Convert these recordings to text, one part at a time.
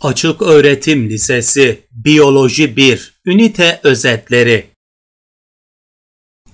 Açık Öğretim Lisesi Biyoloji 1 Ünite Özetleri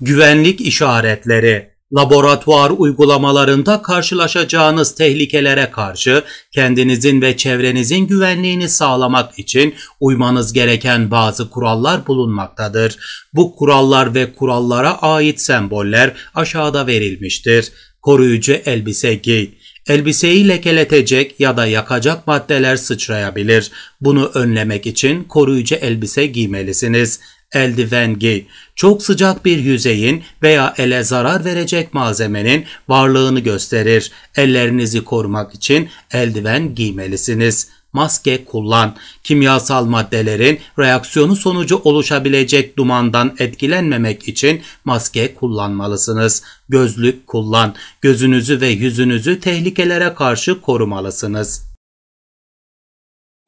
Güvenlik işaretleri Laboratuvar uygulamalarında karşılaşacağınız tehlikelere karşı kendinizin ve çevrenizin güvenliğini sağlamak için uymanız gereken bazı kurallar bulunmaktadır. Bu kurallar ve kurallara ait semboller aşağıda verilmiştir. Koruyucu elbise giy Elbiseyi lekeletecek ya da yakacak maddeler sıçrayabilir. Bunu önlemek için koruyucu elbise giymelisiniz. Eldiven giy. Çok sıcak bir yüzeyin veya ele zarar verecek malzemenin varlığını gösterir. Ellerinizi korumak için eldiven giymelisiniz maske kullan. Kimyasal maddelerin reaksiyonu sonucu oluşabilecek dumandan etkilenmemek için maske kullanmalısınız. Gözlük kullan. Gözünüzü ve yüzünüzü tehlikelere karşı korumalısınız.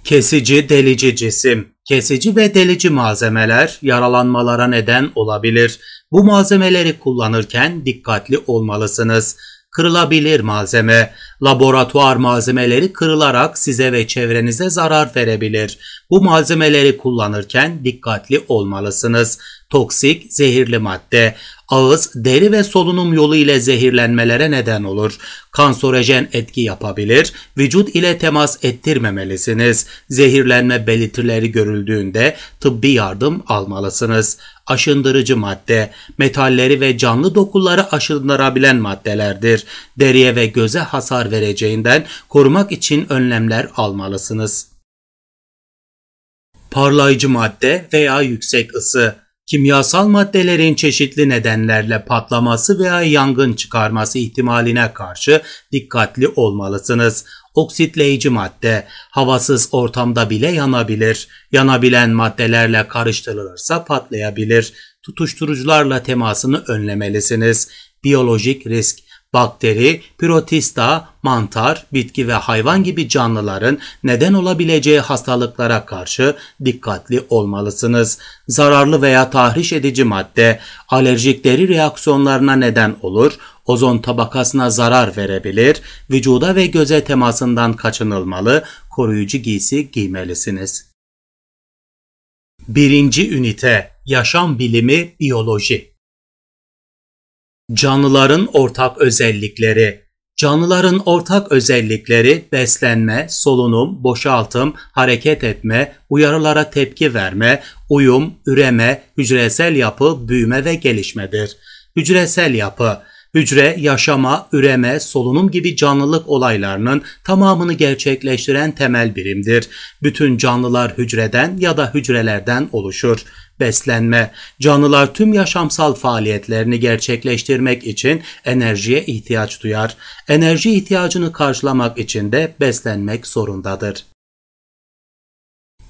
Kesici delici cisim Kesici ve delici malzemeler yaralanmalara neden olabilir. Bu malzemeleri kullanırken dikkatli olmalısınız kırılabilir malzeme. Laboratuvar malzemeleri kırılarak size ve çevrenize zarar verebilir. Bu malzemeleri kullanırken dikkatli olmalısınız. Toksik, zehirli madde, ağız, deri ve solunum yolu ile zehirlenmelere neden olur. Kanserojen etki yapabilir, vücut ile temas ettirmemelisiniz. Zehirlenme belirtileri görüldüğünde tıbbi yardım almalısınız. Aşındırıcı madde, metalleri ve canlı dokuları aşındırabilen maddelerdir. Deriye ve göze hasar vereceğinden korumak için önlemler almalısınız. Parlayıcı madde veya yüksek ısı kimyasal maddelerin çeşitli nedenlerle patlaması veya yangın çıkarması ihtimaline karşı dikkatli olmalısınız. Oksitleyici madde havasız ortamda bile yanabilir. Yanabilen maddelerle karıştırılırsa patlayabilir. Tutuşturucularla temasını önlemelisiniz. Biyolojik risk Bakteri, pirotista, mantar, bitki ve hayvan gibi canlıların neden olabileceği hastalıklara karşı dikkatli olmalısınız. Zararlı veya tahriş edici madde alerjik deri reaksiyonlarına neden olur, ozon tabakasına zarar verebilir, vücuda ve göze temasından kaçınılmalı, koruyucu giysi giymelisiniz. Birinci ünite Yaşam bilimi biyoloji Canlıların ortak özellikleri Canlıların ortak özellikleri beslenme, solunum, boşaltım, hareket etme, uyarılara tepki verme, uyum, üreme, hücresel yapı, büyüme ve gelişmedir. Hücresel yapı Hücre, yaşama, üreme, solunum gibi canlılık olaylarının tamamını gerçekleştiren temel birimdir. Bütün canlılar hücreden ya da hücrelerden oluşur beslenme, canlılar tüm yaşamsal faaliyetlerini gerçekleştirmek için enerjiye ihtiyaç duyar. Enerji ihtiyacını karşılamak için de beslenmek zorundadır.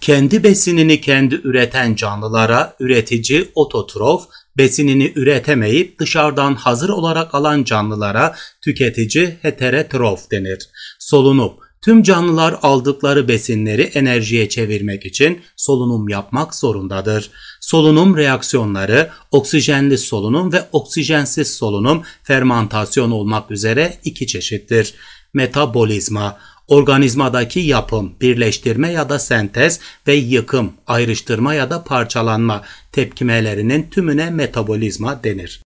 Kendi besinini kendi üreten canlılara üretici ototrof, besinini üretemeyip dışarıdan hazır olarak alan canlılara tüketici heterotrof denir. Solunup Tüm canlılar aldıkları besinleri enerjiye çevirmek için solunum yapmak zorundadır solunum reaksiyonları, oksijenli solunum ve oksijensiz solunum fermantasyon olmak üzere iki çeşittir. Metabolizma, organizmadaki yapım, birleştirme ya da sentez ve yıkım, ayrıştırma ya da parçalanma tepkimelerinin tümüne metabolizma denir.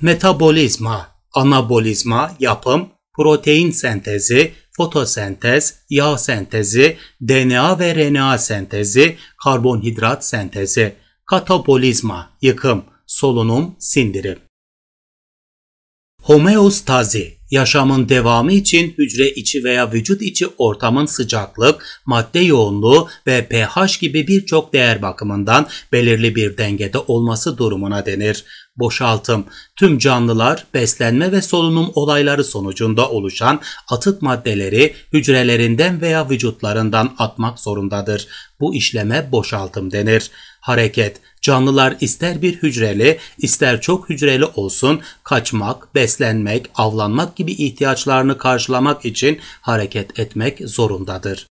Metabolizma, anabolizma, yapım, protein sentezi, fotosentez, yağ sentezi, DNA ve RNA sentezi, karbonhidrat sentezi, katabolizma, yıkım, solunum, sindirim. Homeostazi Yaşamın devamı için hücre içi veya vücut içi ortamın sıcaklık, madde yoğunluğu ve pH gibi birçok değer bakımından belirli bir dengede olması durumuna denir. Boşaltım, tüm canlılar beslenme ve solunum olayları sonucunda oluşan atık maddeleri hücrelerinden veya vücutlarından atmak zorundadır. Bu işleme boşaltım denir. Hareket, Canlılar ister bir hücreli ister çok hücreli olsun kaçmak, beslenmek, avlanmak gibi ihtiyaçlarını karşılamak için hareket etmek zorundadır.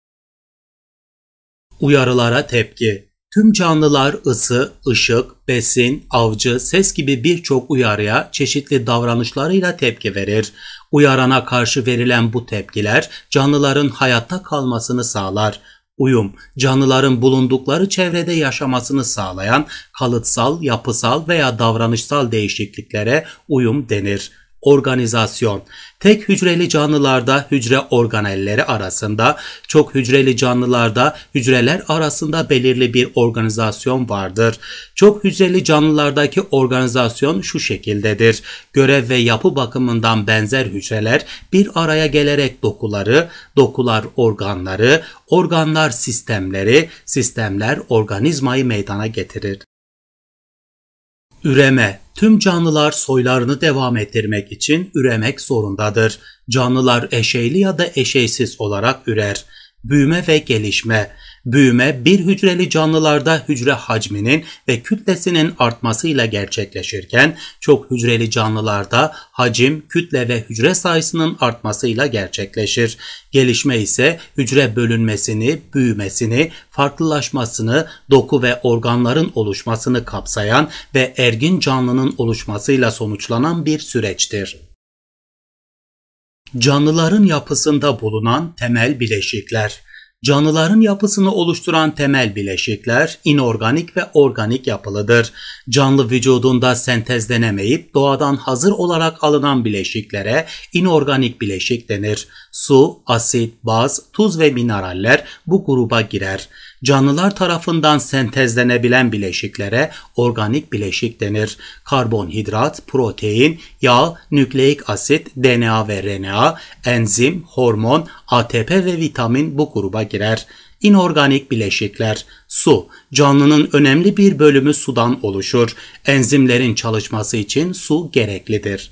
Uyarılara tepki Tüm canlılar ısı, ışık, besin, avcı, ses gibi birçok uyarıya çeşitli davranışlarıyla tepki verir. Uyarana karşı verilen bu tepkiler canlıların hayatta kalmasını sağlar. Uyum, canlıların bulundukları çevrede yaşamasını sağlayan kalıtsal, yapısal veya davranışsal değişikliklere uyum denir. Organizasyon Tek hücreli canlılarda hücre organelleri arasında, çok hücreli canlılarda hücreler arasında belirli bir organizasyon vardır. Çok hücreli canlılardaki organizasyon şu şekildedir. Görev ve yapı bakımından benzer hücreler bir araya gelerek dokuları, dokular organları, organlar sistemleri, sistemler organizmayı meydana getirir. Üreme Tüm canlılar soylarını devam ettirmek için üremek zorundadır. Canlılar eşeyli ya da eşeysiz olarak ürer. Büyüme ve gelişme Büyüme bir hücreli canlılarda hücre hacminin ve kütlesinin artmasıyla gerçekleşirken çok hücreli canlılarda hacim, kütle ve hücre sayısının artmasıyla gerçekleşir. Gelişme ise hücre bölünmesini, büyümesini, farklılaşmasını, doku ve organların oluşmasını kapsayan ve ergin canlının oluşmasıyla sonuçlanan bir süreçtir. Canlıların yapısında bulunan temel bileşikler Canlıların yapısını oluşturan temel bileşikler inorganik ve organik yapılıdır. Canlı vücudunda sentezlenemeyip doğadan hazır olarak alınan bileşiklere inorganik bileşik denir. Su, asit, baz, tuz ve mineraller bu gruba girer canlılar tarafından sentezlenebilen bileşiklere organik bileşik denir. Karbonhidrat, protein, yağ, nükleik asit, DNA ve RNA, enzim, hormon, ATP ve vitamin bu gruba girer. İnorganik bileşikler, su. Canlının önemli bir bölümü sudan oluşur. Enzimlerin çalışması için su gereklidir.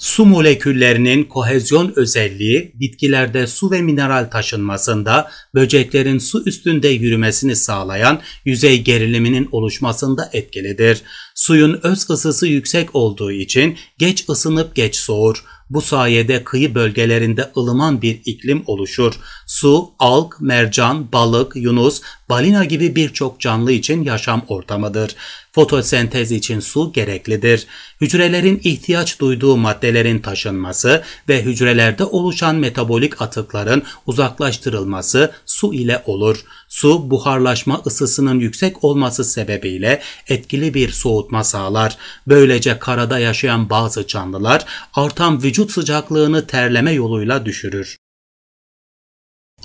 Su moleküllerinin kohezyon özelliği bitkilerde su ve mineral taşınmasında böceklerin su üstünde yürümesini sağlayan yüzey geriliminin oluşmasında etkilidir. Suyun öz ısısı yüksek olduğu için geç ısınıp geç soğur. Bu sayede kıyı bölgelerinde ılıman bir iklim oluşur. Su, alg, mercan, balık, yunus, balina gibi birçok canlı için yaşam ortamıdır. Fotosentez için su gereklidir. Hücrelerin ihtiyaç duyduğu maddelerin taşınması ve hücrelerde oluşan metabolik atıkların uzaklaştırılması su ile olur. Su buharlaşma ısısının yüksek olması sebebiyle etkili bir soğutma sağlar. Böylece karada yaşayan bazı canlılar artan vücut sıcaklığını terleme yoluyla düşürür.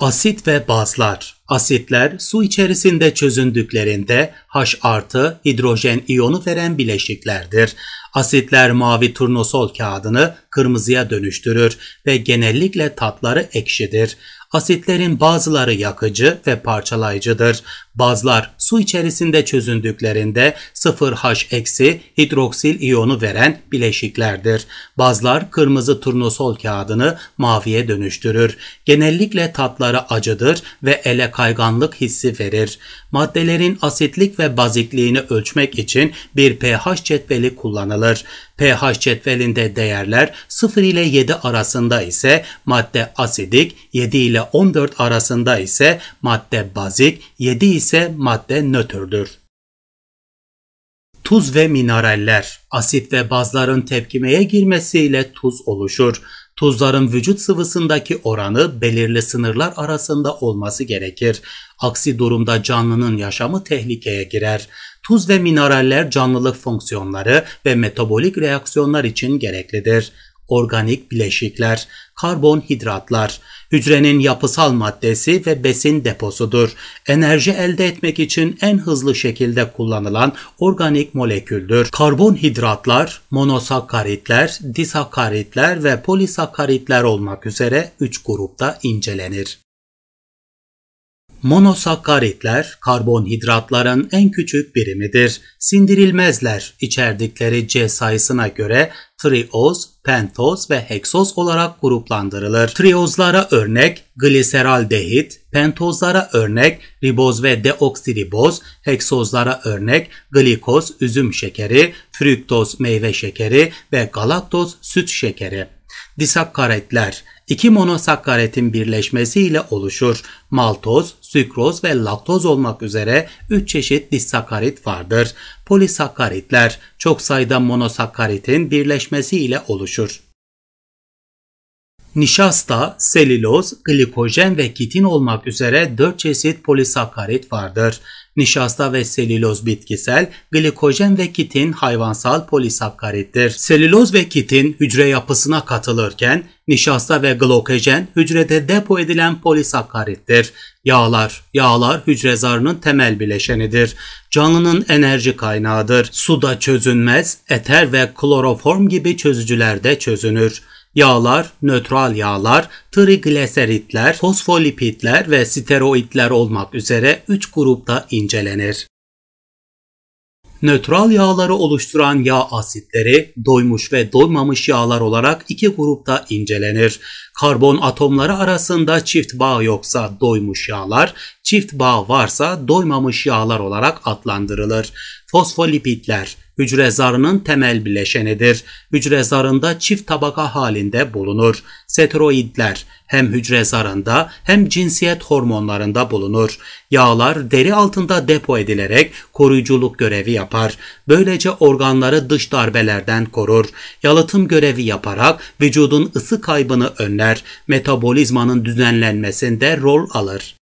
Asit ve bazlar. Asitler su içerisinde çözündüklerinde H artı hidrojen iyonu veren bileşiklerdir. Asitler mavi turnosol kağıdını kırmızıya dönüştürür ve genellikle tatları ekşidir. Asitlerin bazıları yakıcı ve parçalayıcıdır. Bazlar su içerisinde çözündüklerinde 0H eksi hidroksil iyonu veren bileşiklerdir. Bazlar kırmızı turnusol kağıdını maviye dönüştürür. Genellikle tatları acıdır ve ele kayganlık hissi verir. Maddelerin asitlik ve bazikliğini ölçmek için bir pH cetveli kullanılır. pH cetvelinde değerler 0 ile 7 arasında ise madde asidik, 7 ile 14 arasında ise madde bazik, 7 ise ise madde nötrdür. Tuz ve mineraller, asit ve bazların tepkimeye girmesiyle tuz oluşur. Tuzların vücut sıvısındaki oranı belirli sınırlar arasında olması gerekir. Aksi durumda canlının yaşamı tehlikeye girer. Tuz ve mineraller canlılık fonksiyonları ve metabolik reaksiyonlar için gereklidir. Organik bileşikler, karbonhidratlar, Hücrenin yapısal maddesi ve besin deposudur. Enerji elde etmek için en hızlı şekilde kullanılan organik moleküldür. Karbonhidratlar, monosakkaritler, disakkaritler ve polisakkaritler olmak üzere 3 grupta incelenir. Monosakkaritler karbonhidratların en küçük birimidir. Sindirilmezler. İçerdikleri C sayısına göre trioz, pentoz ve heksoz olarak gruplandırılır. Triozlara örnek gliseraldehit, pentozlara örnek riboz ve deoksiriboz, heksozlara örnek glikoz üzüm şekeri, fruktoz meyve şekeri ve galaktoz süt şekeri. Disakkaritler iki monosakkaretin birleşmesiyle oluşur. Maltoz, sükroz ve laktoz olmak üzere 3 çeşit disakkarit vardır. Polisakkaritler çok sayıda monosakkaritin birleşmesiyle oluşur. Nişasta, selüloz, glikojen ve kitin olmak üzere 4 çeşit polisakkarit vardır. Nişasta ve selüloz bitkisel, glikojen ve kitin hayvansal polisakkarittir. Selüloz ve kitin hücre yapısına katılırken nişasta ve glokojen hücrede depo edilen polisakkarittir. Yağlar, yağlar hücre zarının temel bileşenidir. Canlının enerji kaynağıdır. Suda çözünmez, eter ve kloroform gibi çözücülerde çözünür. Yağlar, nötral yağlar, trigliseritler, fosfolipitler ve steroidler olmak üzere 3 grupta incelenir. Nötral yağları oluşturan yağ asitleri doymuş ve doymamış yağlar olarak iki grupta incelenir. Karbon atomları arasında çift bağ yoksa doymuş yağlar, çift bağ varsa doymamış yağlar olarak adlandırılır. Fosfolipitler. Hücre zarının temel bileşenidir. Hücre zarında çift tabaka halinde bulunur. Steroidler hem hücre zarında hem cinsiyet hormonlarında bulunur. Yağlar deri altında depo edilerek koruyuculuk görevi yapar. Böylece organları dış darbelerden korur. Yalıtım görevi yaparak vücudun ısı kaybını önler. Metabolizmanın düzenlenmesinde rol alır.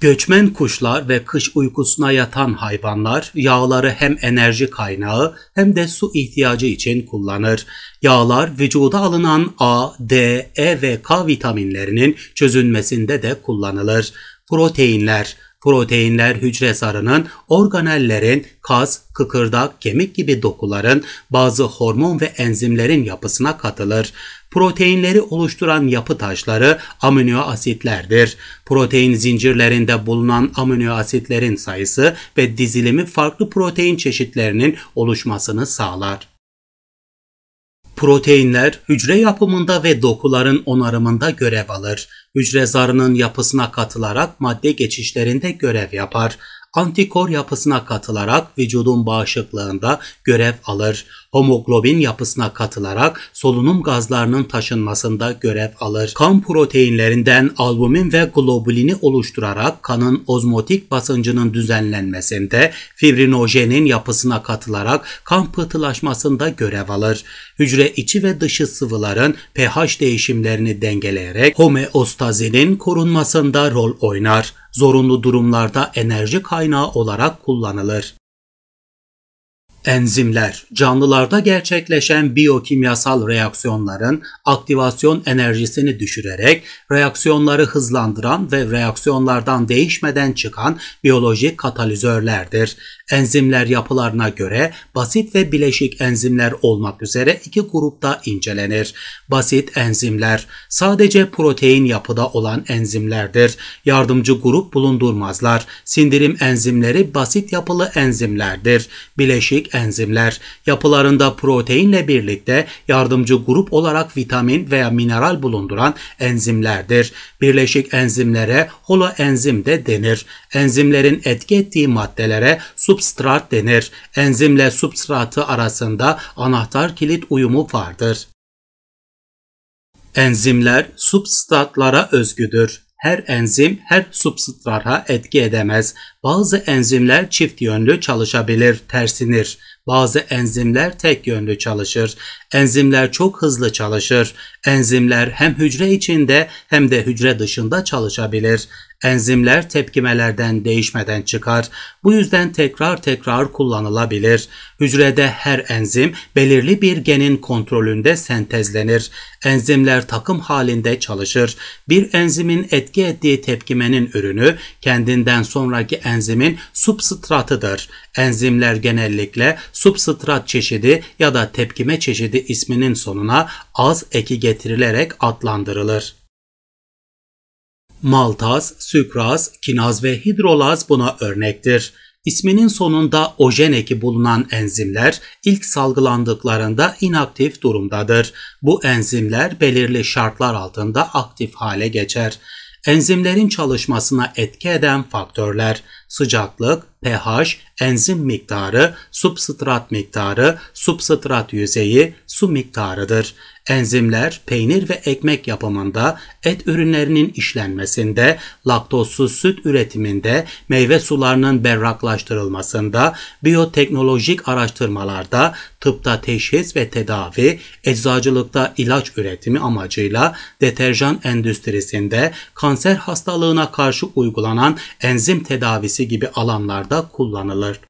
Göçmen kuşlar ve kış uykusuna yatan hayvanlar yağları hem enerji kaynağı hem de su ihtiyacı için kullanır. Yağlar vücuda alınan A, D, E ve K vitaminlerinin çözünmesinde de kullanılır. Proteinler Proteinler hücre zarının, organellerin, kas, kıkırdak, kemik gibi dokuların, bazı hormon ve enzimlerin yapısına katılır. Proteinleri oluşturan yapı taşları amino asitlerdir. Protein zincirlerinde bulunan amino asitlerin sayısı ve dizilimi farklı protein çeşitlerinin oluşmasını sağlar. Proteinler hücre yapımında ve dokuların onarımında görev alır. Hücre zarının yapısına katılarak madde geçişlerinde görev yapar. Antikor yapısına katılarak vücudun bağışıklığında görev alır homoglobin yapısına katılarak solunum gazlarının taşınmasında görev alır. Kan proteinlerinden albumin ve globulini oluşturarak kanın ozmotik basıncının düzenlenmesinde fibrinojenin yapısına katılarak kan pıhtılaşmasında görev alır. Hücre içi ve dışı sıvıların pH değişimlerini dengeleyerek homeostazinin korunmasında rol oynar. Zorunlu durumlarda enerji kaynağı olarak kullanılır. Enzimler, canlılarda gerçekleşen biyokimyasal reaksiyonların aktivasyon enerjisini düşürerek reaksiyonları hızlandıran ve reaksiyonlardan değişmeden çıkan biyolojik katalizörlerdir. Enzimler yapılarına göre basit ve bileşik enzimler olmak üzere iki grupta incelenir. Basit enzimler sadece protein yapıda olan enzimlerdir. Yardımcı grup bulundurmazlar. Sindirim enzimleri basit yapılı enzimlerdir. Bileşik enzimler yapılarında proteinle birlikte yardımcı grup olarak vitamin veya mineral bulunduran enzimlerdir. Bileşik enzimlere holoenzim de denir. Enzimlerin etki ettiği maddelere su substrat denir. Enzimle substratı arasında anahtar kilit uyumu vardır. Enzimler substratlara özgüdür. Her enzim her substrata etki edemez. Bazı enzimler çift yönlü çalışabilir, tersinir. Bazı enzimler tek yönlü çalışır. Enzimler çok hızlı çalışır. Enzimler hem hücre içinde hem de hücre dışında çalışabilir. Enzimler tepkimelerden değişmeden çıkar. Bu yüzden tekrar tekrar kullanılabilir. Hücrede her enzim belirli bir genin kontrolünde sentezlenir. Enzimler takım halinde çalışır. Bir enzimin etki ettiği tepkimenin ürünü kendinden sonraki enzimin substratıdır. Enzimler genellikle substrat çeşidi ya da tepkime çeşidi isminin sonuna az eki getirilerek adlandırılır. Maltaz, sükraz, kinaz ve hidrolaz buna örnektir. İsminin sonunda ojen eki bulunan enzimler ilk salgılandıklarında inaktif durumdadır. Bu enzimler belirli şartlar altında aktif hale geçer. Enzimlerin çalışmasına etki eden faktörler sıcaklık, pH, enzim miktarı, substrat miktarı, substrat yüzeyi, su miktarıdır. Enzimler peynir ve ekmek yapımında, et ürünlerinin işlenmesinde, laktozsuz süt üretiminde, meyve sularının berraklaştırılmasında, biyoteknolojik araştırmalarda, tıpta teşhis ve tedavi, eczacılıkta ilaç üretimi amacıyla, deterjan endüstrisinde kanser hastalığına karşı uygulanan enzim tedavisi gibi alanlarda kullanılır.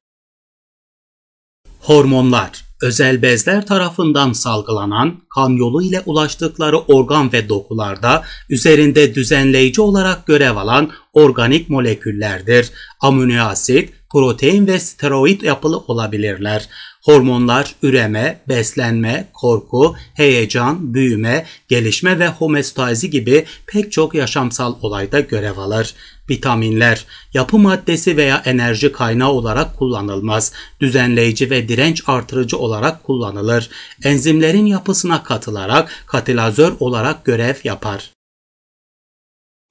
Hormonlar, özel bezler tarafından salgılanan kan yolu ile ulaştıkları organ ve dokularda üzerinde düzenleyici olarak görev alan organik moleküllerdir. Aminoasit, protein ve steroid yapılı olabilirler. Hormonlar üreme, beslenme, korku, heyecan, büyüme, gelişme ve homeostazi gibi pek çok yaşamsal olayda görev alır. Vitaminler yapı maddesi veya enerji kaynağı olarak kullanılmaz. Düzenleyici ve direnç artırıcı olarak kullanılır. Enzimlerin yapısına katılarak katilazör olarak görev yapar.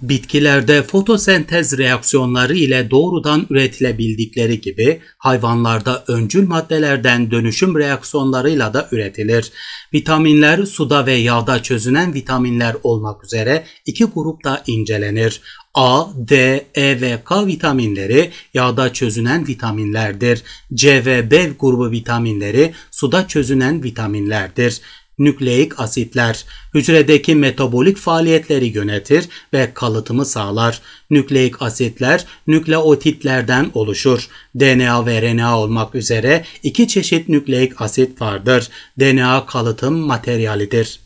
Bitkilerde fotosentez reaksiyonları ile doğrudan üretilebildikleri gibi hayvanlarda öncül maddelerden dönüşüm reaksiyonlarıyla da üretilir. Vitaminler suda ve yağda çözünen vitaminler olmak üzere iki grupta incelenir. A, D, E ve K vitaminleri yağda çözünen vitaminlerdir. C ve B grubu vitaminleri suda çözünen vitaminlerdir. Nükleik asitler hücredeki metabolik faaliyetleri yönetir ve kalıtımı sağlar. Nükleik asitler nükleotitlerden oluşur. DNA ve RNA olmak üzere iki çeşit nükleik asit vardır. DNA kalıtım materyalidir.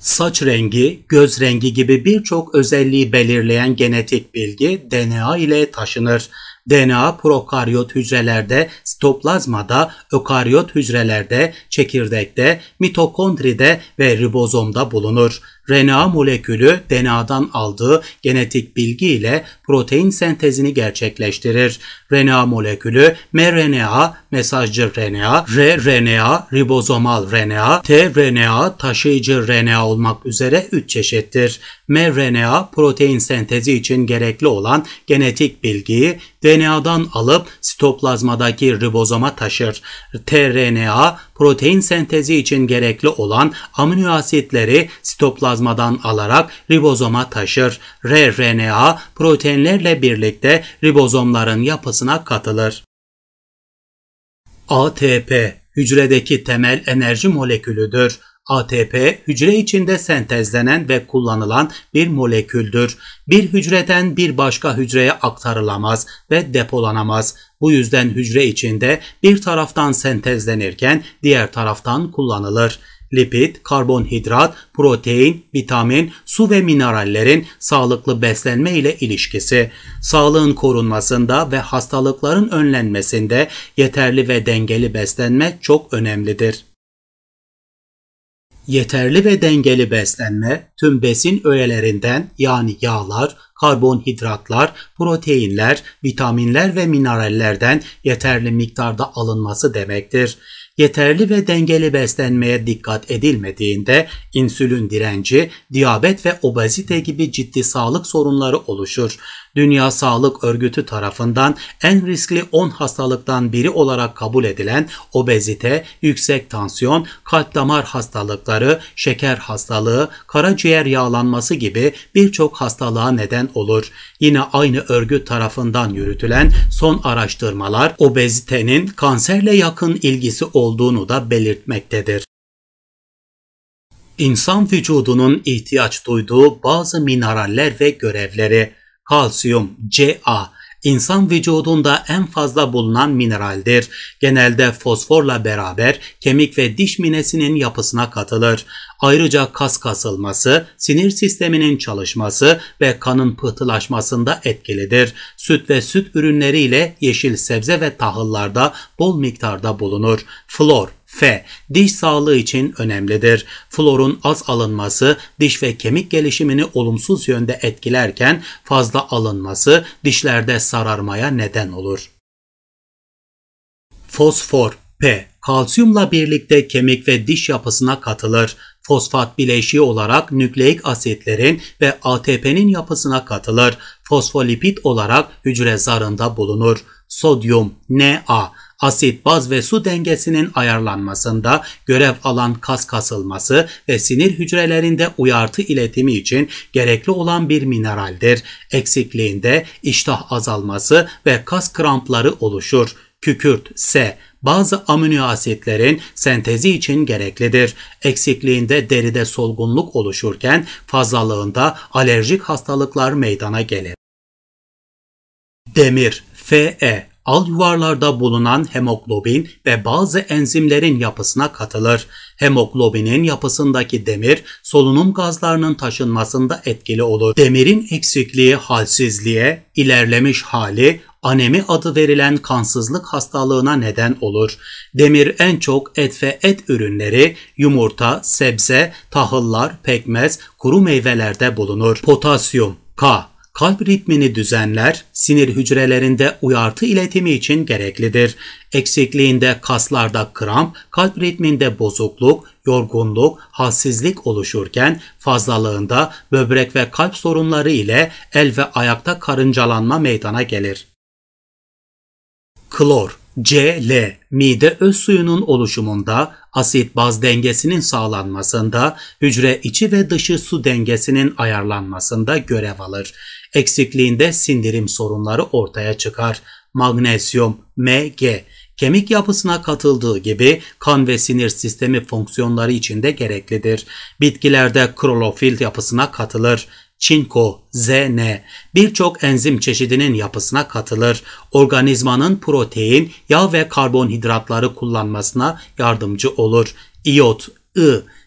Saç rengi, göz rengi gibi birçok özelliği belirleyen genetik bilgi DNA ile taşınır. DNA prokaryot hücrelerde, stoplazmada, ökaryot hücrelerde, çekirdekte, mitokondride ve ribozomda bulunur. RNA molekülü DNA'dan aldığı genetik bilgi ile protein sentezini gerçekleştirir. RNA molekülü mRNA, mesajcı RNA, rRNA, ribozomal RNA, tRNA, taşıyıcı RNA olmak üzere 3 çeşittir. mRNA protein sentezi için gerekli olan genetik bilgiyi DNA'dan alıp sitoplazmadaki ribozoma taşır. tRNA protein sentezi için gerekli olan amino asitleri sitoplazmadan alarak ribozoma taşır. RRNA proteinlerle birlikte ribozomların yapısına katılır. ATP hücredeki temel enerji molekülüdür. ATP hücre içinde sentezlenen ve kullanılan bir moleküldür. Bir hücreden bir başka hücreye aktarılamaz ve depolanamaz. Bu yüzden hücre içinde bir taraftan sentezlenirken diğer taraftan kullanılır lipid, karbonhidrat, protein, vitamin, su ve minerallerin sağlıklı beslenme ile ilişkisi, sağlığın korunmasında ve hastalıkların önlenmesinde yeterli ve dengeli beslenme çok önemlidir. Yeterli ve dengeli beslenme tüm besin öğelerinden yani yağlar, karbonhidratlar, proteinler, vitaminler ve minerallerden yeterli miktarda alınması demektir. Yeterli ve dengeli beslenmeye dikkat edilmediğinde insülin direnci, diyabet ve obezite gibi ciddi sağlık sorunları oluşur. Dünya Sağlık Örgütü tarafından en riskli 10 hastalıktan biri olarak kabul edilen obezite, yüksek tansiyon, kalp damar hastalıkları, şeker hastalığı, karaciğer yağlanması gibi birçok hastalığa neden olur. Yine aynı örgüt tarafından yürütülen son araştırmalar obezitenin kanserle yakın ilgisi olduğunu da belirtmektedir. İnsan vücudunun ihtiyaç duyduğu bazı mineraller ve görevleri Kalsiyum Ca insan vücudunda en fazla bulunan mineraldir. Genelde fosforla beraber kemik ve diş minesinin yapısına katılır. Ayrıca kas kasılması, sinir sisteminin çalışması ve kanın pıhtılaşmasında etkilidir. Süt ve süt ürünleri ile yeşil sebze ve tahıllarda bol miktarda bulunur. Flor F. Diş sağlığı için önemlidir. Florun az alınması diş ve kemik gelişimini olumsuz yönde etkilerken fazla alınması dişlerde sararmaya neden olur. Fosfor P. Kalsiyumla birlikte kemik ve diş yapısına katılır. Fosfat bileşiği olarak nükleik asitlerin ve ATP'nin yapısına katılır. Fosfolipit olarak hücre zarında bulunur. Sodyum Na asit, baz ve su dengesinin ayarlanmasında görev alan kas kasılması ve sinir hücrelerinde uyartı iletimi için gerekli olan bir mineraldir. Eksikliğinde iştah azalması ve kas krampları oluşur. Kükürt S bazı amino asitlerin sentezi için gereklidir. Eksikliğinde deride solgunluk oluşurken fazlalığında alerjik hastalıklar meydana gelir. Demir Fe al yuvarlarda bulunan hemoglobin ve bazı enzimlerin yapısına katılır. Hemoglobinin yapısındaki demir solunum gazlarının taşınmasında etkili olur. Demirin eksikliği halsizliğe, ilerlemiş hali, anemi adı verilen kansızlık hastalığına neden olur. Demir en çok et ve et ürünleri, yumurta, sebze, tahıllar, pekmez, kuru meyvelerde bulunur. Potasyum, K kalp ritmini düzenler, sinir hücrelerinde uyartı iletimi için gereklidir. Eksikliğinde kaslarda kramp, kalp ritminde bozukluk, yorgunluk, halsizlik oluşurken fazlalığında böbrek ve kalp sorunları ile el ve ayakta karıncalanma meydana gelir. Klor CL mide öz suyunun oluşumunda asit baz dengesinin sağlanmasında, hücre içi ve dışı su dengesinin ayarlanmasında görev alır. Eksikliğinde sindirim sorunları ortaya çıkar. Magnezyum Mg kemik yapısına katıldığı gibi kan ve sinir sistemi fonksiyonları için de gereklidir. Bitkilerde klorofil yapısına katılır çinko, ZN birçok enzim çeşidinin yapısına katılır. Organizmanın protein, yağ ve karbonhidratları kullanmasına yardımcı olur. İyot, I,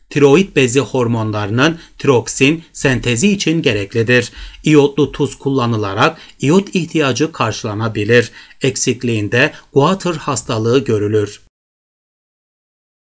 tiroid bezi hormonlarının tiroksin sentezi için gereklidir. İyotlu tuz kullanılarak iyot ihtiyacı karşılanabilir. Eksikliğinde guatr hastalığı görülür.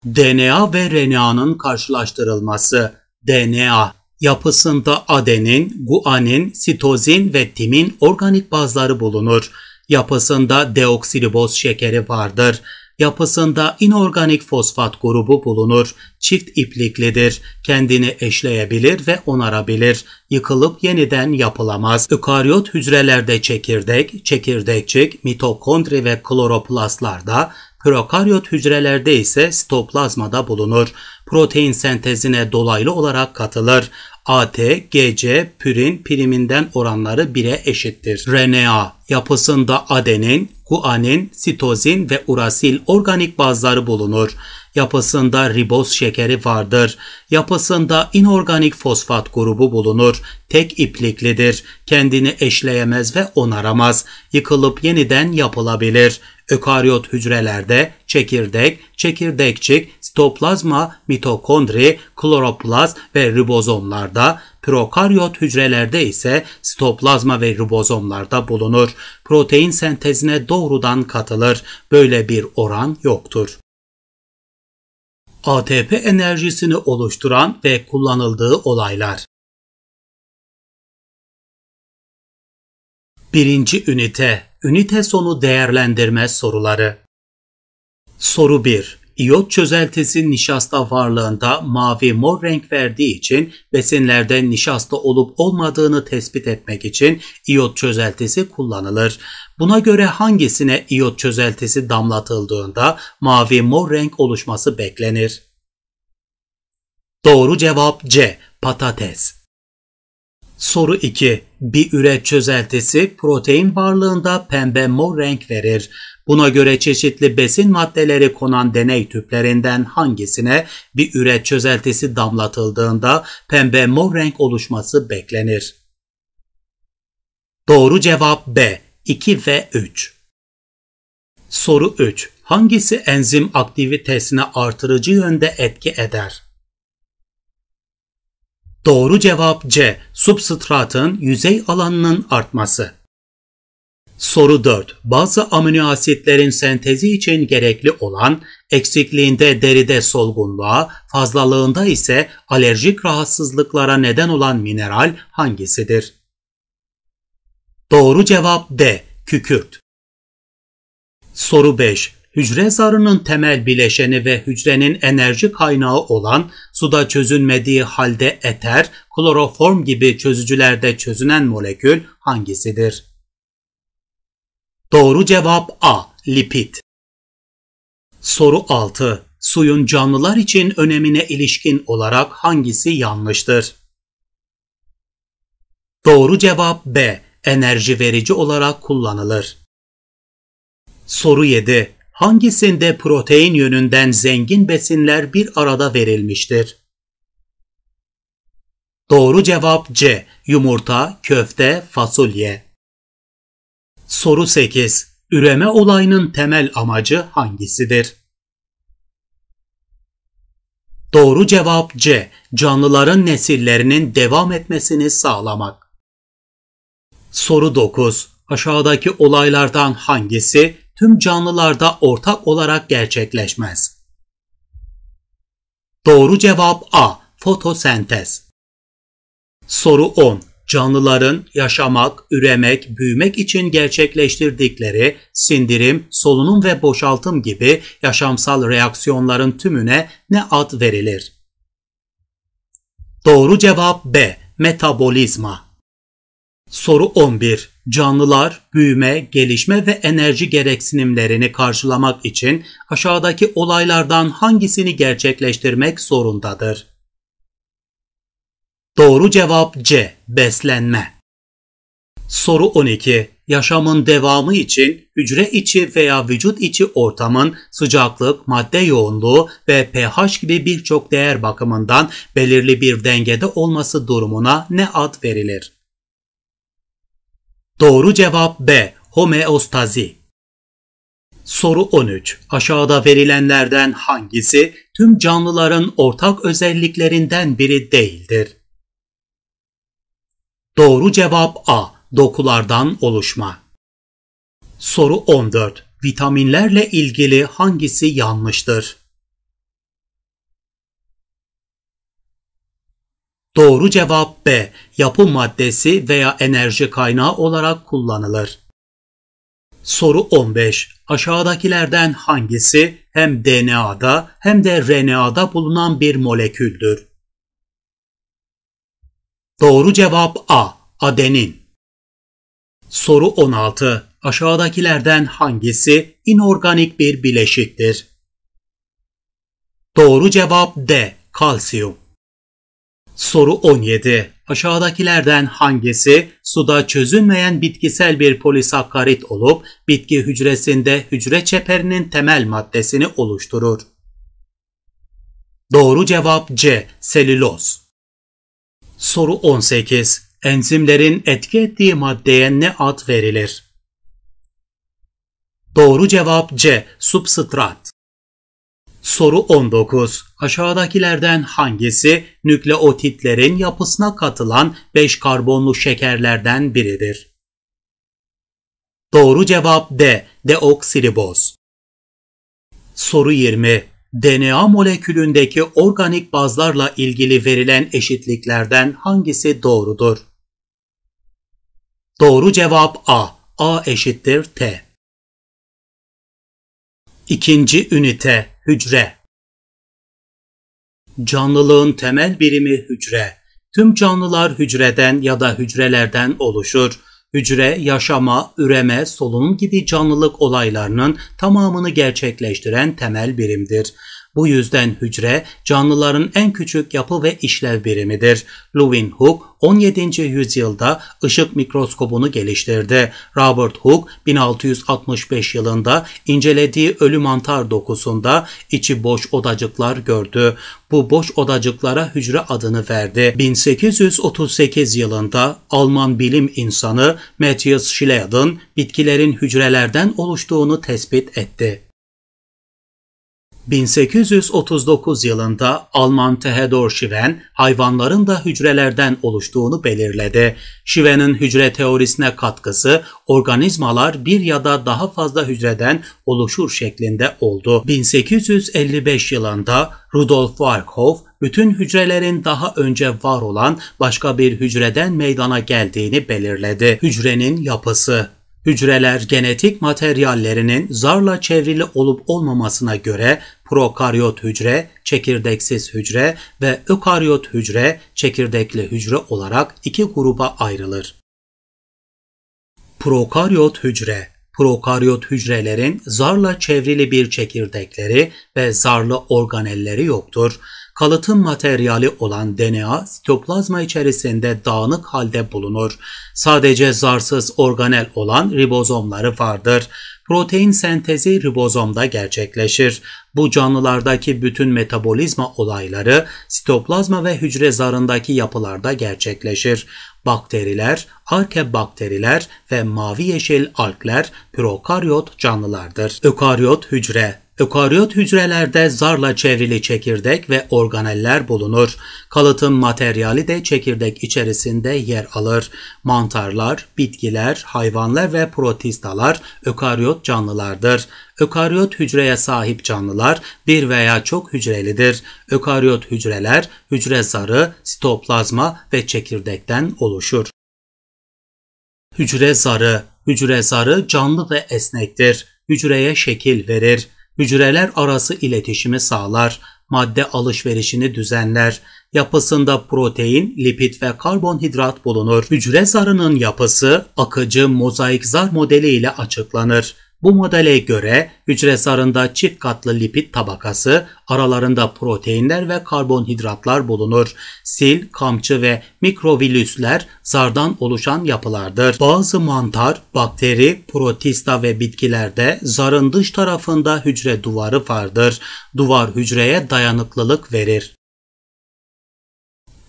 DNA ve RNA'nın karşılaştırılması DNA Yapısında adenin, guanin, sitozin ve timin organik bazları bulunur. Yapısında deoksiriboz şekeri vardır. Yapısında inorganik fosfat grubu bulunur. Çift ipliklidir. Kendini eşleyebilir ve onarabilir. Yıkılıp yeniden yapılamaz. Ökaryot hücrelerde çekirdek, çekirdekçik, mitokondri ve kloroplastlarda Prokaryot hücrelerde ise sitoplazmada bulunur. Protein sentezine dolaylı olarak katılır. AT, GC, pürin priminden oranları 1'e eşittir. RNA yapısında adenin, guanin, sitozin ve urasil organik bazları bulunur. Yapısında riboz şekeri vardır. Yapısında inorganik fosfat grubu bulunur. Tek ipliklidir. Kendini eşleyemez ve onaramaz. Yıkılıp yeniden yapılabilir. Ökaryot hücrelerde çekirdek, çekirdekçik, sitoplazma, mitokondri, kloroplast ve ribozomlarda, prokaryot hücrelerde ise sitoplazma ve ribozomlarda bulunur. Protein sentezine doğrudan katılır. Böyle bir oran yoktur. ATP enerjisini oluşturan ve kullanıldığı olaylar. Birinci ünite, ünite sonu değerlendirme soruları. Soru 1. İyot çözeltisi nişasta varlığında mavi mor renk verdiği için besinlerde nişasta olup olmadığını tespit etmek için iyot çözeltisi kullanılır. Buna göre hangisine iyot çözeltisi damlatıldığında mavi mor renk oluşması beklenir? Doğru cevap C. Patates. Soru 2. Bir üret çözeltisi protein varlığında pembe mor renk verir. Buna göre çeşitli besin maddeleri konan deney tüplerinden hangisine bir üret çözeltisi damlatıldığında pembe mor renk oluşması beklenir? Doğru cevap B. 2 ve 3. Soru 3. Hangisi enzim aktivitesine artırıcı yönde etki eder? Doğru cevap C. Substratın yüzey alanının artması. Soru 4. Bazı amino asitlerin sentezi için gerekli olan eksikliğinde deride solgunluğa, fazlalığında ise alerjik rahatsızlıklara neden olan mineral hangisidir? Doğru cevap D. Kükürt. Soru 5 hücre zarının temel bileşeni ve hücrenin enerji kaynağı olan suda çözünmediği halde eter, kloroform gibi çözücülerde çözünen molekül hangisidir? Doğru cevap A. Lipid. Soru 6. Suyun canlılar için önemine ilişkin olarak hangisi yanlıştır? Doğru cevap B. Enerji verici olarak kullanılır. Soru 7 hangisinde protein yönünden zengin besinler bir arada verilmiştir? Doğru cevap C. Yumurta, köfte, fasulye. Soru 8. Üreme olayının temel amacı hangisidir? Doğru cevap C. Canlıların nesillerinin devam etmesini sağlamak. Soru 9. Aşağıdaki olaylardan hangisi tüm canlılarda ortak olarak gerçekleşmez. Doğru cevap A. Fotosentez. Soru 10. Canlıların yaşamak, üremek, büyümek için gerçekleştirdikleri sindirim, solunum ve boşaltım gibi yaşamsal reaksiyonların tümüne ne ad verilir? Doğru cevap B. Metabolizma. Soru 11 canlılar büyüme, gelişme ve enerji gereksinimlerini karşılamak için aşağıdaki olaylardan hangisini gerçekleştirmek zorundadır? Doğru cevap C. Beslenme. Soru 12. Yaşamın devamı için hücre içi veya vücut içi ortamın sıcaklık, madde yoğunluğu ve pH gibi birçok değer bakımından belirli bir dengede olması durumuna ne ad verilir? Doğru cevap B. Homeostazi. Soru 13. Aşağıda verilenlerden hangisi tüm canlıların ortak özelliklerinden biri değildir? Doğru cevap A. Dokulardan oluşma. Soru 14. Vitaminlerle ilgili hangisi yanlıştır? Doğru cevap B. Yapı maddesi veya enerji kaynağı olarak kullanılır. Soru 15. Aşağıdakilerden hangisi hem DNA'da hem de RNA'da bulunan bir moleküldür? Doğru cevap A. Adenin. Soru 16. Aşağıdakilerden hangisi inorganik bir bileşiktir? Doğru cevap D. Kalsiyum. Soru 17. Aşağıdakilerden hangisi suda çözünmeyen bitkisel bir polisakkarit olup bitki hücresinde hücre çeperinin temel maddesini oluşturur? Doğru cevap C. Selüloz. Soru 18. Enzimlerin etki ettiği maddeye ne ad verilir? Doğru cevap C. Substrat. Soru 19. Aşağıdakilerden hangisi nükleotitlerin yapısına katılan 5 karbonlu şekerlerden biridir? Doğru cevap D. Deoksiriboz. Soru 20. DNA molekülündeki organik bazlarla ilgili verilen eşitliklerden hangisi doğrudur? Doğru cevap A. A eşittir T. İkinci ünite hücre. Canlılığın temel birimi hücre. Tüm canlılar hücreden ya da hücrelerden oluşur. Hücre, yaşama, üreme, solunum gibi canlılık olaylarının tamamını gerçekleştiren temel birimdir. Bu yüzden hücre canlıların en küçük yapı ve işlev birimidir. Lewin Hook 17. yüzyılda ışık mikroskobunu geliştirdi. Robert Hooke 1665 yılında incelediği ölü mantar dokusunda içi boş odacıklar gördü. Bu boş odacıklara hücre adını verdi. 1838 yılında Alman bilim insanı Matthias Schleiden bitkilerin hücrelerden oluştuğunu tespit etti. 1839 yılında Alman Theodor Schwen hayvanların da hücrelerden oluştuğunu belirledi. Schwen'in hücre teorisine katkısı organizmalar bir ya da daha fazla hücreden oluşur şeklinde oldu. 1855 yılında Rudolf Virchow bütün hücrelerin daha önce var olan başka bir hücreden meydana geldiğini belirledi. Hücrenin yapısı Hücreler genetik materyallerinin zarla çevrili olup olmamasına göre prokaryot hücre, çekirdeksiz hücre ve ökaryot hücre, çekirdekli hücre olarak iki gruba ayrılır. Prokaryot hücre Prokaryot hücrelerin zarla çevrili bir çekirdekleri ve zarlı organelleri yoktur Kalıtım materyali olan DNA sitoplazma içerisinde dağınık halde bulunur. Sadece zarsız organel olan ribozomları vardır. Protein sentezi ribozomda gerçekleşir. Bu canlılardaki bütün metabolizma olayları sitoplazma ve hücre zarındaki yapılarda gerçekleşir. Bakteriler, arkebakteriler ve mavi yeşil alkler prokaryot canlılardır. Ökaryot hücre Ökaryot hücrelerde zarla çevrili çekirdek ve organeller bulunur. Kalıtım materyali de çekirdek içerisinde yer alır. Mantarlar, bitkiler, hayvanlar ve protistalar ökaryot canlılardır. Ökaryot hücreye sahip canlılar bir veya çok hücrelidir. Ökaryot hücreler hücre zarı, sitoplazma ve çekirdekten oluşur. Hücre zarı Hücre zarı canlı ve esnektir. Hücreye şekil verir hücreler arası iletişimi sağlar, madde alışverişini düzenler, yapısında protein, lipid ve karbonhidrat bulunur. Hücre zarının yapısı akıcı mozaik zar modeli ile açıklanır. Bu modele göre hücre zarında çift katlı lipid tabakası, aralarında proteinler ve karbonhidratlar bulunur. Sil, kamçı ve mikrovilüsler zardan oluşan yapılardır. Bazı mantar, bakteri, protista ve bitkilerde zarın dış tarafında hücre duvarı vardır. Duvar hücreye dayanıklılık verir.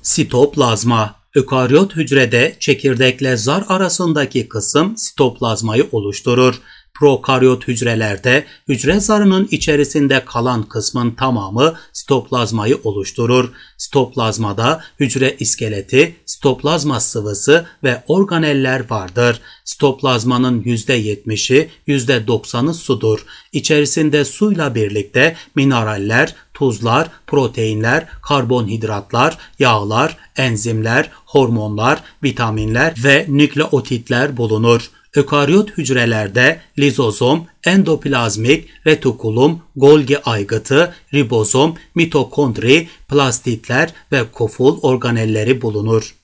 Sitoplazma Ökaryot hücrede çekirdekle zar arasındaki kısım sitoplazmayı oluşturur. Prokaryot hücrelerde hücre zarının içerisinde kalan kısmın tamamı sitoplazmayı oluşturur. Sitoplazmada hücre iskeleti, sitoplazma sıvısı ve organeller vardır. Sitoplazmanın %70'i, %90'ı sudur. İçerisinde suyla birlikte mineraller, tuzlar, proteinler, karbonhidratlar, yağlar, enzimler, hormonlar, vitaminler ve nükleotitler bulunur. Ökaryot hücrelerde lizozom, endoplazmik, retikulum, Golgi aygıtı, ribozom, mitokondri, plastitler ve koful organelleri bulunur.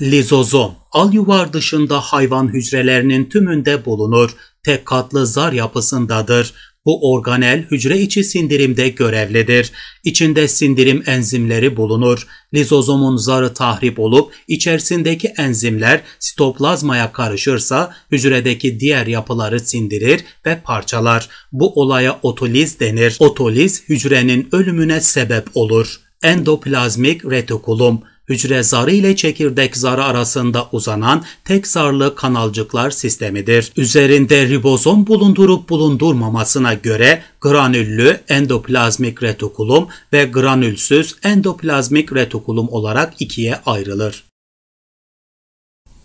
Lizozom, al yuvar dışında hayvan hücrelerinin tümünde bulunur. Tek katlı zar yapısındadır. Bu organel hücre içi sindirimde görevlidir. İçinde sindirim enzimleri bulunur. Lizozomun zarı tahrip olup içerisindeki enzimler sitoplazmaya karışırsa hücredeki diğer yapıları sindirir ve parçalar. Bu olaya otoliz denir. Otoliz hücrenin ölümüne sebep olur. Endoplazmik retikulum hücre zarı ile çekirdek zarı arasında uzanan tek zarlı kanalcıklar sistemidir. Üzerinde ribozom bulundurup bulundurmamasına göre granüllü endoplazmik retikulum ve granülsüz endoplazmik retikulum olarak ikiye ayrılır.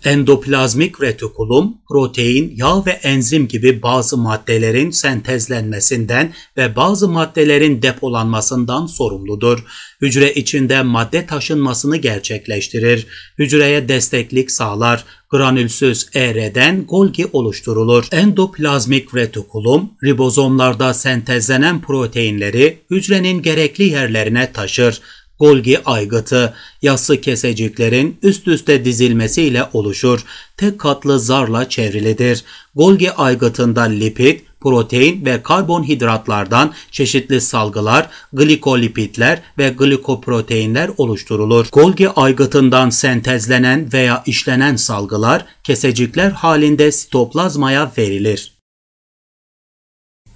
Endoplazmik retikulum, protein, yağ ve enzim gibi bazı maddelerin sentezlenmesinden ve bazı maddelerin depolanmasından sorumludur. Hücre içinde madde taşınmasını gerçekleştirir. Hücreye desteklik sağlar. Granülsüz ER'den Golgi oluşturulur. Endoplazmik retikulum, ribozomlarda sentezlenen proteinleri hücrenin gerekli yerlerine taşır Golgi aygıtı yassı keseciklerin üst üste dizilmesiyle oluşur. Tek katlı zarla çevrilidir. Golgi aygıtında lipid, protein ve karbonhidratlardan çeşitli salgılar, glikolipitler ve glikoproteinler oluşturulur. Golgi aygıtından sentezlenen veya işlenen salgılar kesecikler halinde sitoplazmaya verilir.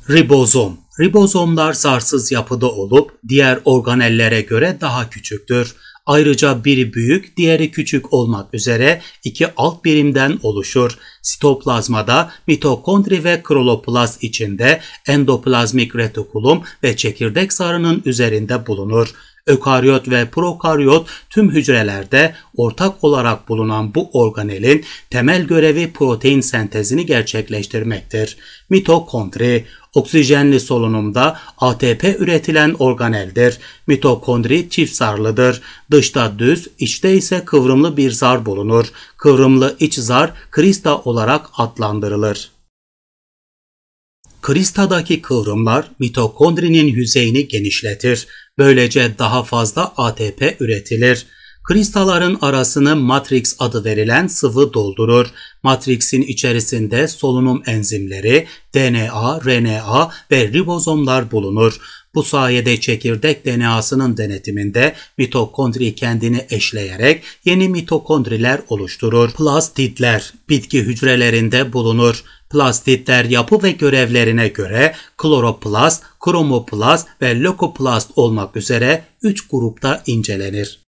Ribozom Ribozomlar sarsız yapıda olup diğer organellere göre daha küçüktür. Ayrıca biri büyük, diğeri küçük olmak üzere iki alt birimden oluşur. Sitoplazmada mitokondri ve kloroplast içinde endoplazmik retikulum ve çekirdek sarının üzerinde bulunur. Ökaryot ve prokaryot tüm hücrelerde ortak olarak bulunan bu organelin temel görevi protein sentezini gerçekleştirmektir. Mitokondri, oksijenli solunumda ATP üretilen organeldir. Mitokondri çift zarlıdır. Dışta düz, içte ise kıvrımlı bir zar bulunur. Kıvrımlı iç zar krista olarak adlandırılır. Krista'daki kıvrımlar mitokondrinin yüzeyini genişletir. Böylece daha fazla ATP üretilir. Kristaların arasını matrix adı verilen sıvı doldurur. Matrix'in içerisinde solunum enzimleri, DNA, RNA ve ribozomlar bulunur. Bu sayede çekirdek DNA'sının denetiminde mitokondri kendini eşleyerek yeni mitokondriler oluşturur. Plastidler bitki hücrelerinde bulunur. Plastitler yapı ve görevlerine göre kloroplast, kromoplast ve lökoplast olmak üzere 3 grupta incelenir.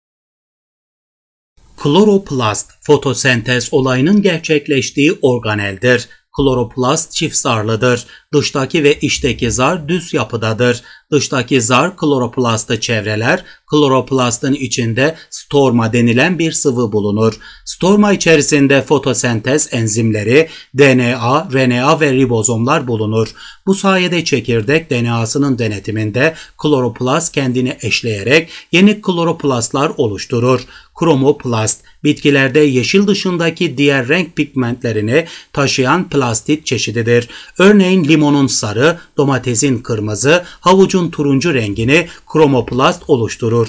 Kloroplast fotosentez olayının gerçekleştiği organeldir. Kloroplast çift zarlıdır. Dıştaki ve içteki zar düz yapıdadır. Dıştaki zar kloroplastta çevreler, kloroplastın içinde storma denilen bir sıvı bulunur. Storma içerisinde fotosentez enzimleri, DNA, RNA ve ribozomlar bulunur. Bu sayede çekirdek DNA'sının denetiminde kloroplast kendini eşleyerek yeni kloroplastlar oluşturur. Kromoplast, bitkilerde yeşil dışındaki diğer renk pigmentlerini taşıyan plastit çeşididir. Örneğin limonun sarı, domatesin kırmızı, havucun kurşun turuncu rengini kromoplast oluşturur.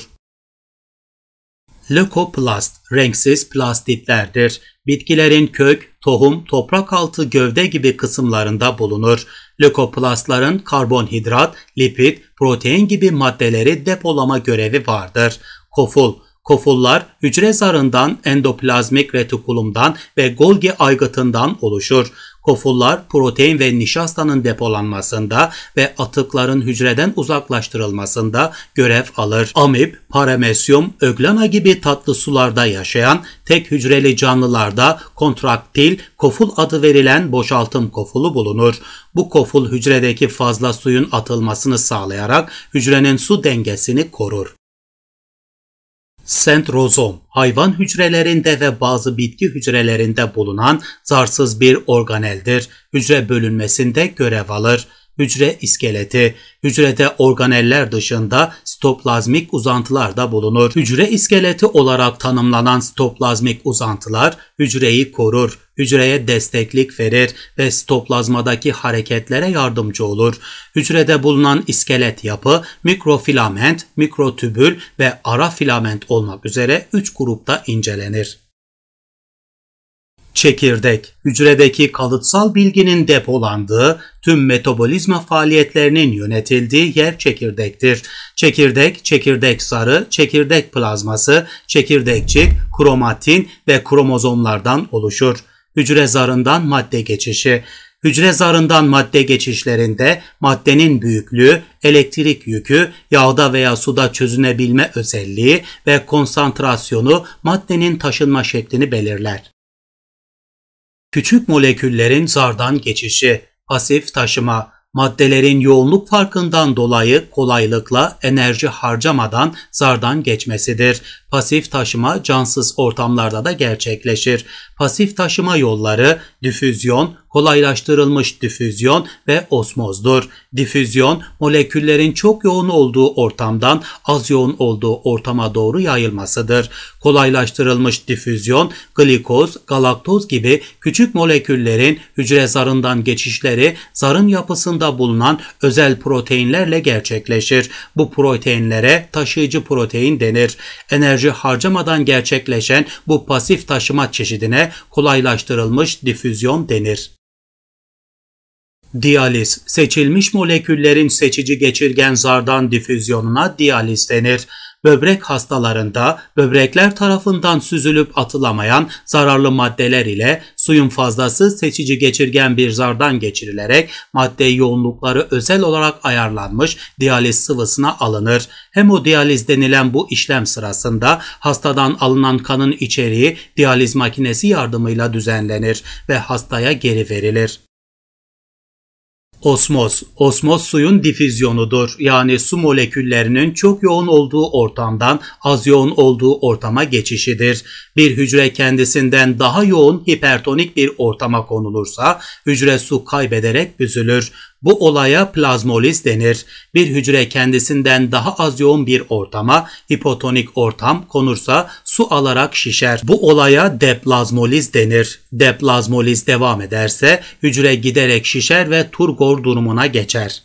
Lökoplast renksiz plastitlerdir. Bitkilerin kök, tohum, toprak altı gövde gibi kısımlarında bulunur. Lökoplastların karbonhidrat, lipid, protein gibi maddeleri depolama görevi vardır. Koful Kofullar hücre zarından, endoplazmik retikulumdan ve Golgi aygıtından oluşur. Kofullar protein ve nişastanın depolanmasında ve atıkların hücreden uzaklaştırılmasında görev alır. Amip, paramesyum, öglana gibi tatlı sularda yaşayan tek hücreli canlılarda kontraktil koful adı verilen boşaltım kofulu bulunur. Bu koful hücredeki fazla suyun atılmasını sağlayarak hücrenin su dengesini korur. Sentrozom, hayvan hücrelerinde ve bazı bitki hücrelerinde bulunan zarsız bir organeldir. Hücre bölünmesinde görev alır. Hücre iskeleti, hücrede organeller dışında stoplazmik uzantılar da bulunur. Hücre iskeleti olarak tanımlanan stoplazmik uzantılar hücreyi korur, hücreye desteklik verir ve stoplazmadaki hareketlere yardımcı olur. Hücrede bulunan iskelet yapı mikrofilament, mikrotübül ve ara filament olmak üzere 3 grupta incelenir. Çekirdek, hücredeki kalıtsal bilginin depolandığı, tüm metabolizma faaliyetlerinin yönetildiği yer çekirdektir. Çekirdek, çekirdek sarı, çekirdek plazması, çekirdekçik, kromatin ve kromozomlardan oluşur. Hücre zarından madde geçişi. Hücre zarından madde geçişlerinde maddenin büyüklüğü, elektrik yükü, yağda veya suda çözünebilme özelliği ve konsantrasyonu maddenin taşınma şeklini belirler küçük moleküllerin zardan geçişi, pasif taşıma, maddelerin yoğunluk farkından dolayı kolaylıkla enerji harcamadan zardan geçmesidir. Pasif taşıma cansız ortamlarda da gerçekleşir. Pasif taşıma yolları difüzyon, kolaylaştırılmış difüzyon ve osmozdur. Difüzyon moleküllerin çok yoğun olduğu ortamdan az yoğun olduğu ortama doğru yayılmasıdır. Kolaylaştırılmış difüzyon glikoz, galaktoz gibi küçük moleküllerin hücre zarından geçişleri zarın yapısında bulunan özel proteinlerle gerçekleşir. Bu proteinlere taşıyıcı protein denir. Enerji enerji harcamadan gerçekleşen bu pasif taşıma çeşidine kolaylaştırılmış difüzyon denir. Diyaliz, seçilmiş moleküllerin seçici geçirgen zardan difüzyonuna diyaliz denir. Böbrek hastalarında böbrekler tarafından süzülüp atılamayan zararlı maddeler ile Suyun fazlası seçici geçirgen bir zardan geçirilerek madde yoğunlukları özel olarak ayarlanmış diyaliz sıvısına alınır. Hemodiyaliz denilen bu işlem sırasında hastadan alınan kanın içeriği diyaliz makinesi yardımıyla düzenlenir ve hastaya geri verilir. Osmoz, osmoz suyun difüzyonudur. Yani su moleküllerinin çok yoğun olduğu ortamdan az yoğun olduğu ortama geçişidir. Bir hücre kendisinden daha yoğun hipertonik bir ortama konulursa hücre su kaybederek büzülür. Bu olaya plazmoliz denir. Bir hücre kendisinden daha az yoğun bir ortama, hipotonik ortam konursa su alarak şişer. Bu olaya deplazmoliz denir. Deplazmoliz devam ederse hücre giderek şişer ve turgor durumuna geçer.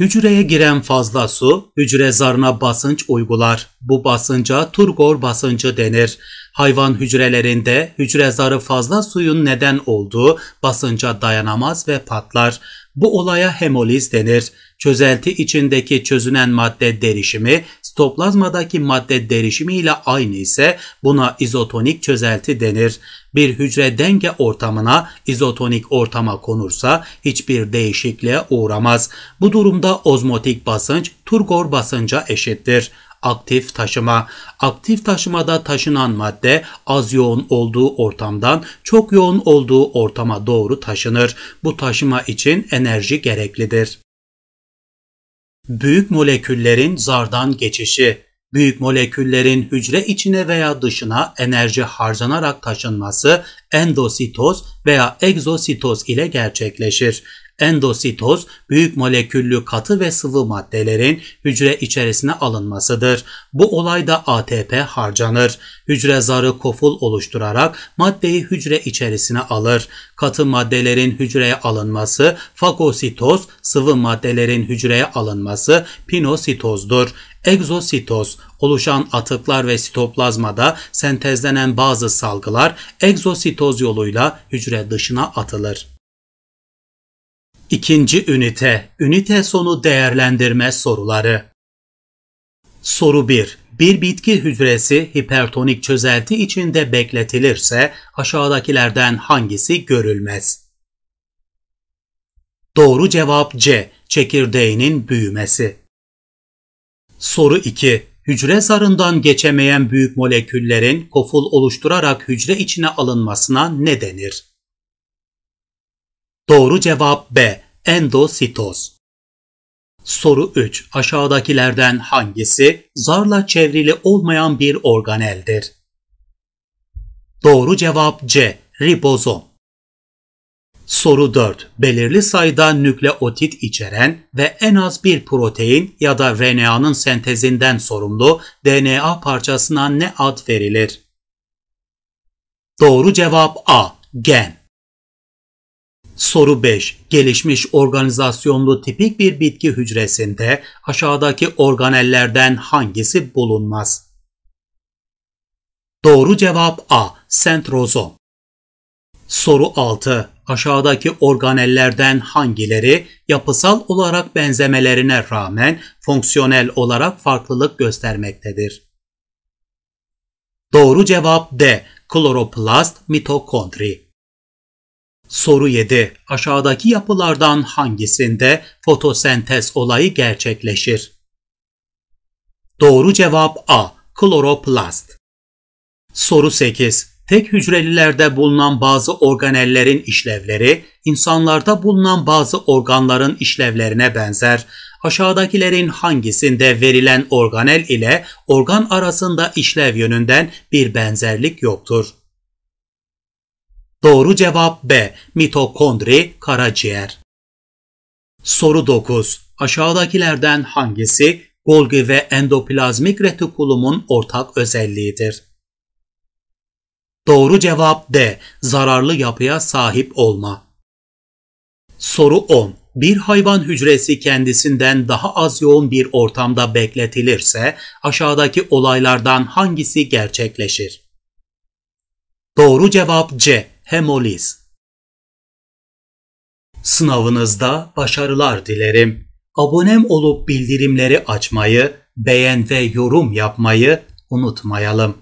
Hücreye giren fazla su hücre zarına basınç uygular. Bu basınca turgor basıncı denir. Hayvan hücrelerinde hücre zarı fazla suyun neden olduğu basınca dayanamaz ve patlar. Bu olaya hemoliz denir. Çözelti içindeki çözünen madde derişimi stoplazmadaki madde derişimi ile aynı ise buna izotonik çözelti denir. Bir hücre denge ortamına izotonik ortama konursa hiçbir değişikliğe uğramaz. Bu durumda ozmotik basınç turgor basınca eşittir. Aktif taşıma. Aktif taşımada taşınan madde az yoğun olduğu ortamdan çok yoğun olduğu ortama doğru taşınır. Bu taşıma için enerji gereklidir. Büyük moleküllerin zardan geçişi Büyük moleküllerin hücre içine veya dışına enerji harcanarak taşınması endositoz veya egzositoz ile gerçekleşir. Endositoz büyük moleküllü katı ve sıvı maddelerin hücre içerisine alınmasıdır. Bu olayda ATP harcanır. Hücre zarı koful oluşturarak maddeyi hücre içerisine alır. Katı maddelerin hücreye alınması fagositoz, sıvı maddelerin hücreye alınması pinositozdur. Egzositoz oluşan atıklar ve sitoplazmada sentezlenen bazı salgılar egzositoz yoluyla hücre dışına atılır. İkinci ünite, ünite sonu değerlendirme soruları. Soru 1. Bir bitki hücresi hipertonik çözelti içinde bekletilirse aşağıdakilerden hangisi görülmez? Doğru cevap C. Çekirdeğinin büyümesi. Soru 2. Hücre zarından geçemeyen büyük moleküllerin koful oluşturarak hücre içine alınmasına ne denir? Doğru cevap B. Endositoz. Soru 3. Aşağıdakilerden hangisi zarla çevrili olmayan bir organeldir? Doğru cevap C. Ribozom. Soru 4. Belirli sayıda nükleotit içeren ve en az bir protein ya da RNA'nın sentezinden sorumlu DNA parçasına ne ad verilir? Doğru cevap A. Gen. Soru 5. Gelişmiş organizasyonlu tipik bir bitki hücresinde aşağıdaki organellerden hangisi bulunmaz? Doğru cevap A. Sentrozom. Soru 6. Aşağıdaki organellerden hangileri yapısal olarak benzemelerine rağmen fonksiyonel olarak farklılık göstermektedir? Doğru cevap D. Kloroplast mitokondri. Soru 7. Aşağıdaki yapılardan hangisinde fotosentez olayı gerçekleşir? Doğru cevap A. Kloroplast. Soru 8. Tek hücrelilerde bulunan bazı organellerin işlevleri, insanlarda bulunan bazı organların işlevlerine benzer. Aşağıdakilerin hangisinde verilen organel ile organ arasında işlev yönünden bir benzerlik yoktur? Doğru cevap B. Mitokondri, karaciğer. Soru 9. Aşağıdakilerden hangisi Golgi ve endoplazmik retikulumun ortak özelliğidir? Doğru cevap D. Zararlı yapıya sahip olma. Soru 10. Bir hayvan hücresi kendisinden daha az yoğun bir ortamda bekletilirse aşağıdaki olaylardan hangisi gerçekleşir? Doğru cevap C. Hemoliz Sınavınızda başarılar dilerim. Abonem olup bildirimleri açmayı, beğen ve yorum yapmayı unutmayalım.